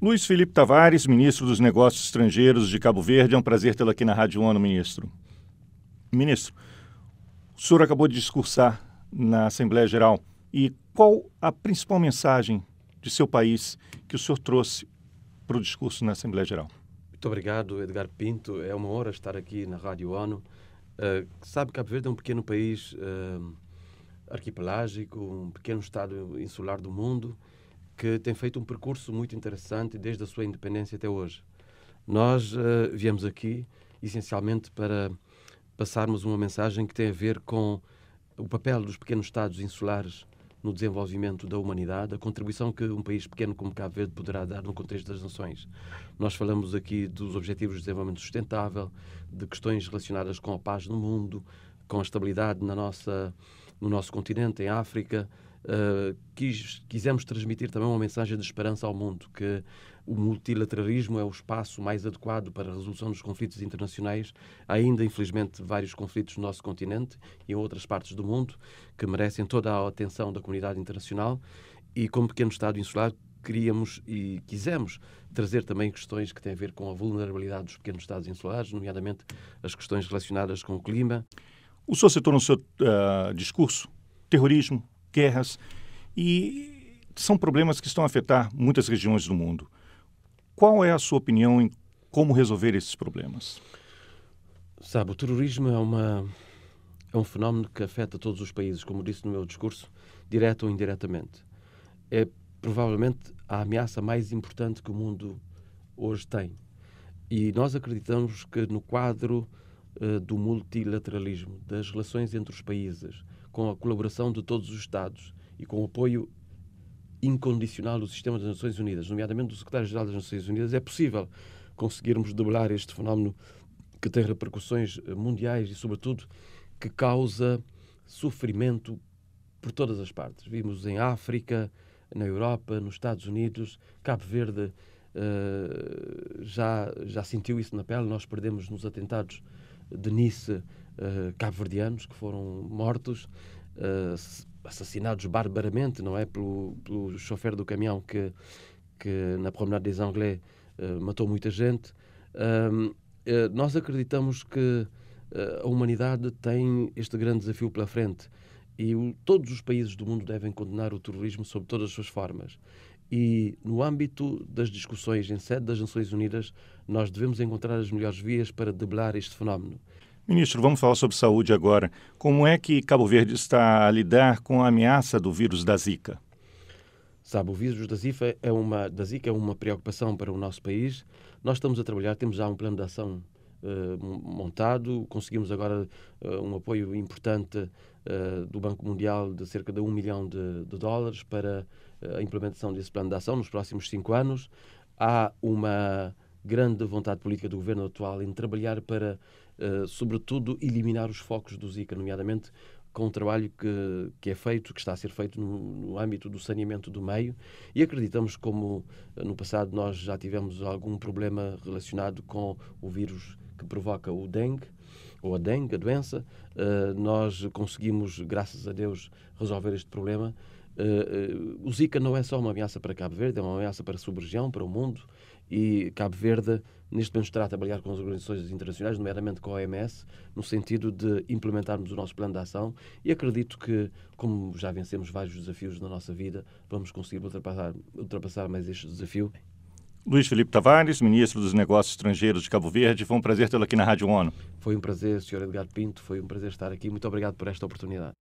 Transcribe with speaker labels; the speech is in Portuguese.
Speaker 1: Luiz Felipe Tavares, ministro dos Negócios Estrangeiros de Cabo Verde, é um prazer tê-lo aqui na Rádio ONU, ministro. Ministro, o senhor acabou de discursar na Assembleia Geral e qual a principal mensagem de seu país que o senhor trouxe para o discurso na Assembleia Geral?
Speaker 2: Muito obrigado, Edgar Pinto. É uma honra estar aqui na Rádio ONU. Uh, sabe, Cabo Verde é um pequeno país uh, arquipelágico, um pequeno estado insular do mundo que tem feito um percurso muito interessante desde a sua independência até hoje. Nós uh, viemos aqui essencialmente para passarmos uma mensagem que tem a ver com o papel dos pequenos Estados insulares no desenvolvimento da humanidade, a contribuição que um país pequeno como Cabo Verde poderá dar no contexto das nações. Nós falamos aqui dos Objetivos de Desenvolvimento Sustentável, de questões relacionadas com a paz no mundo, com a estabilidade na nossa no nosso continente, em África, uh, quis, quisemos transmitir também uma mensagem de esperança ao mundo, que o multilateralismo é o espaço mais adequado para a resolução dos conflitos internacionais. Há ainda, infelizmente, vários conflitos no nosso continente e em outras partes do mundo que merecem toda a atenção da comunidade internacional. E, como pequeno Estado insular, queríamos e quisemos trazer também questões que têm a ver com a vulnerabilidade dos pequenos Estados
Speaker 1: insulares, nomeadamente as questões relacionadas com o clima. O senhor citou no seu uh, discurso terrorismo, guerras, e são problemas que estão a afetar muitas regiões do mundo. Qual é a sua opinião em como resolver esses problemas? Sabe, o terrorismo é, uma, é um fenómeno que afeta todos
Speaker 2: os países, como disse no meu discurso, direto ou indiretamente. É provavelmente a ameaça mais importante que o mundo hoje tem. E nós acreditamos que no quadro eh, do multilateralismo, das relações entre os países, com a colaboração de todos os Estados e com o apoio incondicional do sistema das Nações Unidas, nomeadamente do secretário-geral das Nações Unidas, é possível conseguirmos dobrar este fenómeno que tem repercussões eh, mundiais e, sobretudo, que causa sofrimento por todas as partes. Vimos em África, na Europa, nos Estados Unidos, Cabo Verde uh, já, já sentiu isso na pele. Nós perdemos nos atentados de Nice eh, cabo-verdianos que foram mortos, eh, assassinados barbaramente, não é? Pelo, pelo chofer do caminhão que, que na Promenade des Anglais eh, matou muita gente. nós acreditamos que a humanidade tem este grande desafio pela frente e o, todos os países do mundo devem condenar o terrorismo sob todas as suas formas. E no âmbito das discussões em sede das Nações Unidas, nós devemos encontrar as melhores vias para debelar este fenómeno.
Speaker 1: Ministro, vamos falar sobre saúde agora. Como é que Cabo Verde está a lidar com a ameaça do vírus da Zika? Sabe, o vírus da Zika
Speaker 2: é uma, da Zika é uma preocupação para o nosso país. Nós estamos a trabalhar, temos já um plano de ação eh, montado. Conseguimos agora eh, um apoio importante eh, do Banco Mundial de cerca de um milhão de, de dólares para a implementação desse plano de ação nos próximos cinco anos. Há uma grande vontade política do governo atual em trabalhar para, uh, sobretudo, eliminar os focos do Zika, nomeadamente com o trabalho que, que é feito, que está a ser feito no, no âmbito do saneamento do meio. E acreditamos, como no passado nós já tivemos algum problema relacionado com o vírus que provoca o dengue, ou a dengue, a doença, eh, nós conseguimos, graças a Deus, resolver este problema. Eh, eh, o Zika não é só uma ameaça para Cabo Verde, é uma ameaça para a sub-região, para o mundo, e Cabo Verde, neste momento, está a trabalhar com as organizações internacionais, nomeadamente com a OMS, no sentido de implementarmos o nosso plano de ação. E acredito que, como já vencemos vários desafios na nossa vida, vamos conseguir ultrapassar, ultrapassar mais este
Speaker 1: desafio Luiz Felipe Tavares, ministro dos Negócios Estrangeiros de Cabo Verde, foi um prazer tê-lo aqui na Rádio ONU.
Speaker 2: Foi um prazer, Sr. Edgar Pinto, foi um prazer estar aqui. Muito obrigado por esta oportunidade.